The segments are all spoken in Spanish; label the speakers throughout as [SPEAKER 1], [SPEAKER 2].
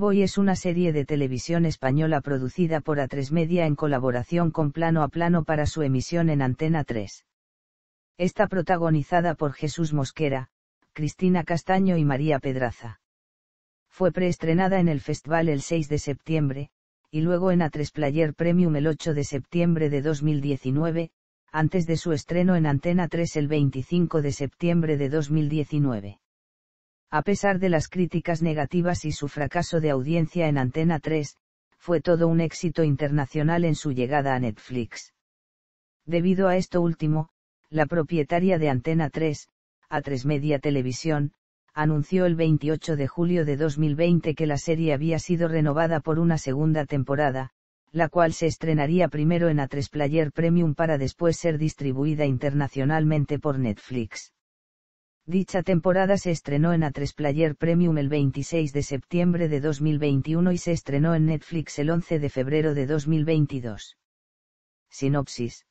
[SPEAKER 1] Boy es una serie de televisión española producida por A3 Media en colaboración con Plano a Plano para su emisión en Antena 3. Está protagonizada por Jesús Mosquera, Cristina Castaño y María Pedraza. Fue preestrenada en el festival el 6 de septiembre, y luego en A3 Player Premium el 8 de septiembre de 2019, antes de su estreno en Antena 3 el 25 de septiembre de 2019. A pesar de las críticas negativas y su fracaso de audiencia en Antena 3, fue todo un éxito internacional en su llegada a Netflix. Debido a esto último, la propietaria de Antena 3, A3 Media Televisión, anunció el 28 de julio de 2020 que la serie había sido renovada por una segunda temporada, la cual se estrenaría primero en A3 Player Premium para después ser distribuida internacionalmente por Netflix. Dicha temporada se estrenó en A3 Player Premium el 26 de septiembre de 2021 y se estrenó en Netflix el 11 de febrero de 2022. Sinopsis.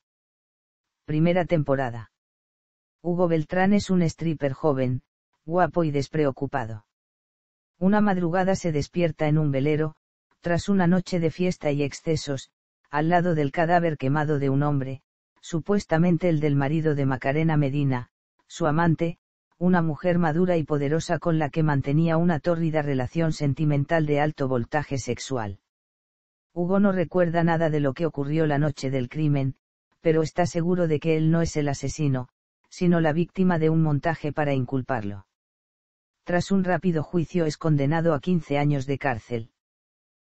[SPEAKER 1] Primera temporada. Hugo Beltrán es un stripper joven, guapo y despreocupado. Una madrugada se despierta en un velero, tras una noche de fiesta y excesos, al lado del cadáver quemado de un hombre, supuestamente el del marido de Macarena Medina, su amante, una mujer madura y poderosa con la que mantenía una tórrida relación sentimental de alto voltaje sexual. Hugo no recuerda nada de lo que ocurrió la noche del crimen, pero está seguro de que él no es el asesino, sino la víctima de un montaje para inculparlo. Tras un rápido juicio es condenado a 15 años de cárcel.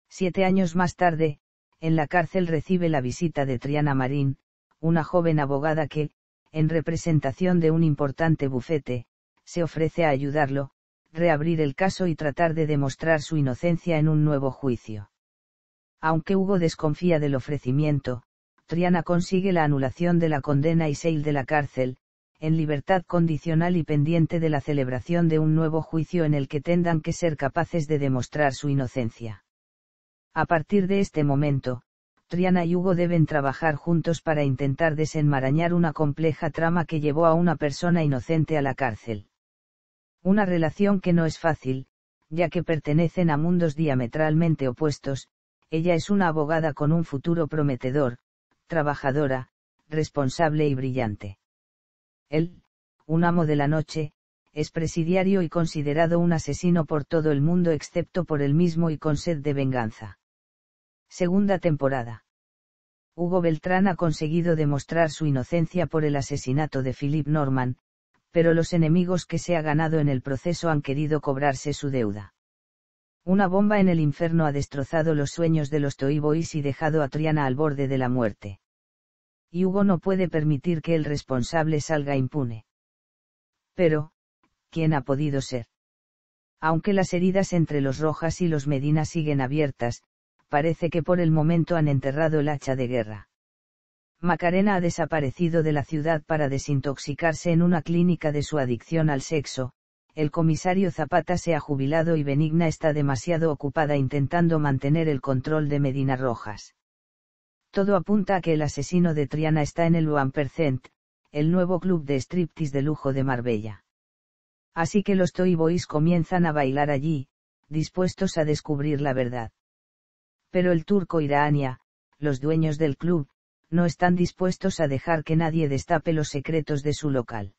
[SPEAKER 1] Siete años más tarde, en la cárcel recibe la visita de Triana Marín, una joven abogada que, en representación de un importante bufete, se ofrece a ayudarlo, reabrir el caso y tratar de demostrar su inocencia en un nuevo juicio. Aunque Hugo desconfía del ofrecimiento, Triana consigue la anulación de la condena y sale de la cárcel, en libertad condicional y pendiente de la celebración de un nuevo juicio en el que tendan que ser capaces de demostrar su inocencia. A partir de este momento, Triana y Hugo deben trabajar juntos para intentar desenmarañar una compleja trama que llevó a una persona inocente a la cárcel. Una relación que no es fácil, ya que pertenecen a mundos diametralmente opuestos, ella es una abogada con un futuro prometedor, trabajadora, responsable y brillante. Él, un amo de la noche, es presidiario y considerado un asesino por todo el mundo excepto por él mismo y con sed de venganza. Segunda temporada. Hugo Beltrán ha conseguido demostrar su inocencia por el asesinato de Philip Norman, pero los enemigos que se ha ganado en el proceso han querido cobrarse su deuda. Una bomba en el infierno ha destrozado los sueños de los Toibois y dejado a Triana al borde de la muerte. Y Hugo no puede permitir que el responsable salga impune. Pero, ¿quién ha podido ser? Aunque las heridas entre los Rojas y los Medina siguen abiertas, parece que por el momento han enterrado el hacha de guerra. Macarena ha desaparecido de la ciudad para desintoxicarse en una clínica de su adicción al sexo, el comisario Zapata se ha jubilado y Benigna está demasiado ocupada intentando mantener el control de Medina Rojas. Todo apunta a que el asesino de Triana está en el One Percent, el nuevo club de striptease de lujo de Marbella. Así que los Toy Boys comienzan a bailar allí, dispuestos a descubrir la verdad. Pero el turco Irania, los dueños del club, no están dispuestos a dejar que nadie destape los secretos de su local.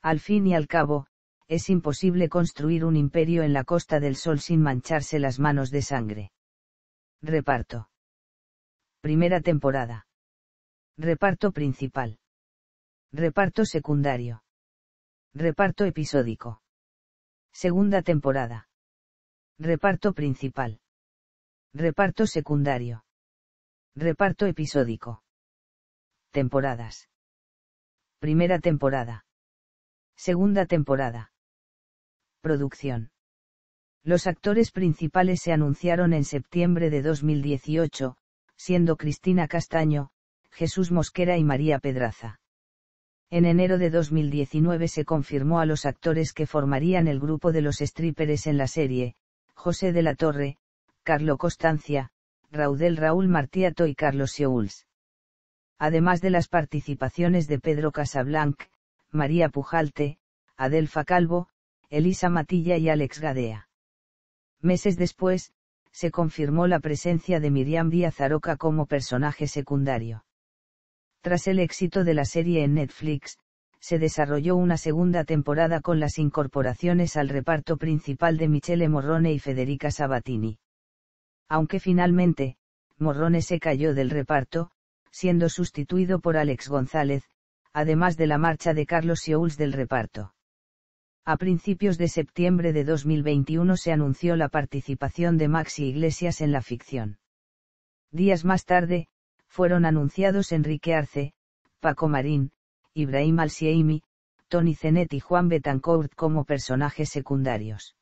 [SPEAKER 1] Al fin y al cabo, es imposible construir un imperio en la Costa del Sol sin mancharse las manos de sangre. Reparto. Primera temporada. Reparto principal. Reparto secundario. Reparto episódico. Segunda temporada. Reparto principal. Reparto secundario. Reparto episódico. Temporadas. Primera temporada. Segunda temporada. Producción. Los actores principales se anunciaron en septiembre de 2018, siendo Cristina Castaño, Jesús Mosquera y María Pedraza. En enero de 2019 se confirmó a los actores que formarían el grupo de los strippers en la serie, José de la Torre, Carlo Costancia, Raudel Raúl Martiato y Carlos Siouls. Además de las participaciones de Pedro Casablanc, María Pujalte, Adelfa Calvo, Elisa Matilla y Alex Gadea. Meses después, se confirmó la presencia de Miriam Díaz Aroca como personaje secundario. Tras el éxito de la serie en Netflix, se desarrolló una segunda temporada con las incorporaciones al reparto principal de Michele Morrone y Federica Sabatini. Aunque finalmente, Morrone se cayó del reparto, siendo sustituido por Alex González, además de la marcha de Carlos Siouls del reparto. A principios de septiembre de 2021 se anunció la participación de Maxi Iglesias en la ficción. Días más tarde, fueron anunciados Enrique Arce, Paco Marín, Ibrahim alsieimi Tony Zenet y Juan Betancourt como personajes secundarios.